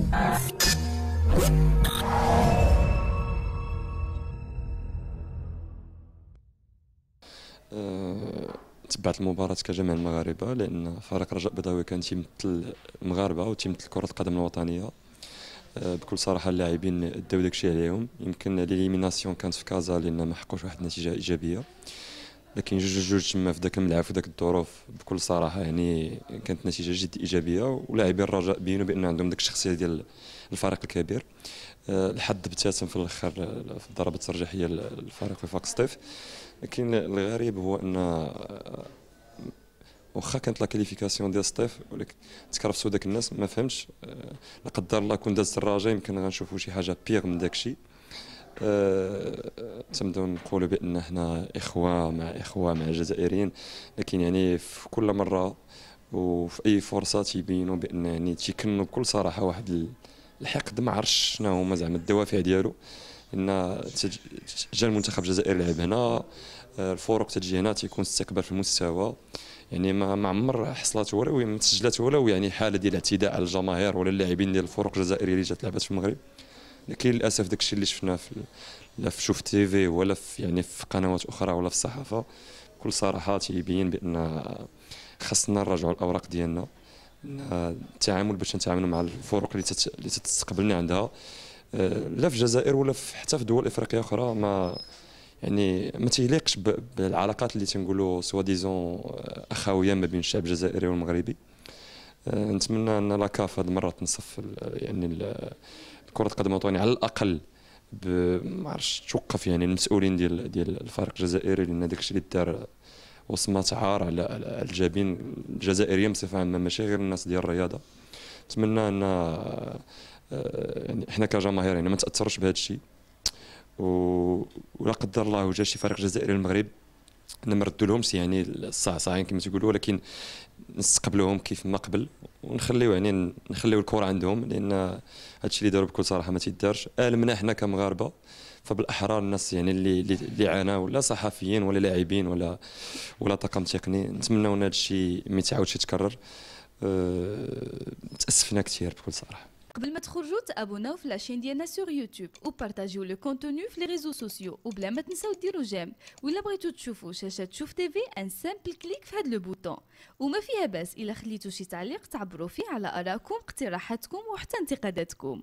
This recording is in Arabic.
تبعت المباراة كجميع المغاربة لأن فريق رجاء بيضاوي كان تيمثل المغاربة وتيمثل كرة القدم الوطنية آه، بكل صراحة اللاعبين داو داكشي عليهم يمكن ليليميناسيون كانت في كازا لأن ما حقوش واحد النتيجة إيجابية لكن جوج جوج تما في ذاك الملعب في ذاك الظروف بكل صراحه يعني كانت نتيجه جد ايجابيه ولاعبين الرجاء بينوا بان عندهم ذاك الشخصيه ديال الفريق الكبير الحد آه، ابتسم في الاخر في الضربه الترجيحيه للفريق في وفاق السطيف لكن الغريب هو ان آه، واخا كانت لا ديال الصيف ولكن تكرفسوا ذاك الناس ما فهمتش آه، لا قدر الله كون دازت الرجاء يمكن غنشوفوا شي حاجه بيغ من داك الشيء أه، تنبداو نقولوا بان احنا اخوه مع اخوه مع جزائريين لكن يعني في كل مره وفي اي فرصه تيبينوا بان يعني تيكنوا بكل صراحه واحد الحقد ما عرفش شنو هما زعما الدوافع ديالو ان جا المنتخب الجزائري لعب هنا أه، الفرق تجي هنا تيكون استكبر في المستوى يعني ما عمر حصلت ولا ما تسجلات ولا يعني حاله ديال الاعتداء على الجماهير ولا اللاعبين ديال الفرق الجزائريه اللي جات لعبت في المغرب لكن للاسف داكشي اللي شفناه في لا في شوف تي في ولا في يعني في قنوات اخرى ولا في الصحافه بكل صراحه تيبين بان خاصنا نراجعوا الاوراق ديالنا التعامل باش نتعاملوا مع الفروق اللي اللي تستقبلنا عندها آه، لا في الجزائر ولا في حتى في دول افريقيه اخرى ما يعني ما تيليقش بالعلاقات اللي تنقولوا سوا ديزون اخويه آه، ما بين الشعب الجزائري والمغربي آه، نتمنى ان لاكاف هذه المره تنصف يعني كره القدم الوطنيه على الاقل ما عرفتش توقف يعني المسؤولين ديال ديال الفريق الجزائري لان داك الشيء اللي دار وصمات عار على الجابين الجزائريين بصفه عامه ماشي غير الناس ديال الرياضه نتمنى ان آه، يعني احنا كجماهير يعني ما نتاثرش بهذا الشيء ولا قدر الله وجا شي فريق جزائري المغرب انا ما ردولهمش يعني الصعصعين كما تيقولوا ولكن نستقبلوهم كيف ما قبل ونخليو يعني نخليو الكره عندهم لان هادشي اللي داروا بكل صراحه ما تيدارش المنا آه، حنا كمغاربه فبالاحرى الناس يعني اللي اللي عانوا ولا صحفيين ولا لاعبين ولا ولا طاقم تقني نتمناو ان هادشي ما يتعاودش يتكرر أه تاسفنا كثير بكل صراحه قبل ما تخرجوا تابوناو في لاشين ديالنا سور يوتيوب وبارطاجيو لو كونتوني في لي ريزو سوسيو وبلا ما تنساو ديروا جيم ولا بغيتو تشوفوا شاشه تشوف تيفي ان سامبل كليك في هاد لو بوتون وما فيها باس الا خليتو شي تعليق تعبروا فيه على ارائكم اقتراحاتكم وحتى انتقاداتكم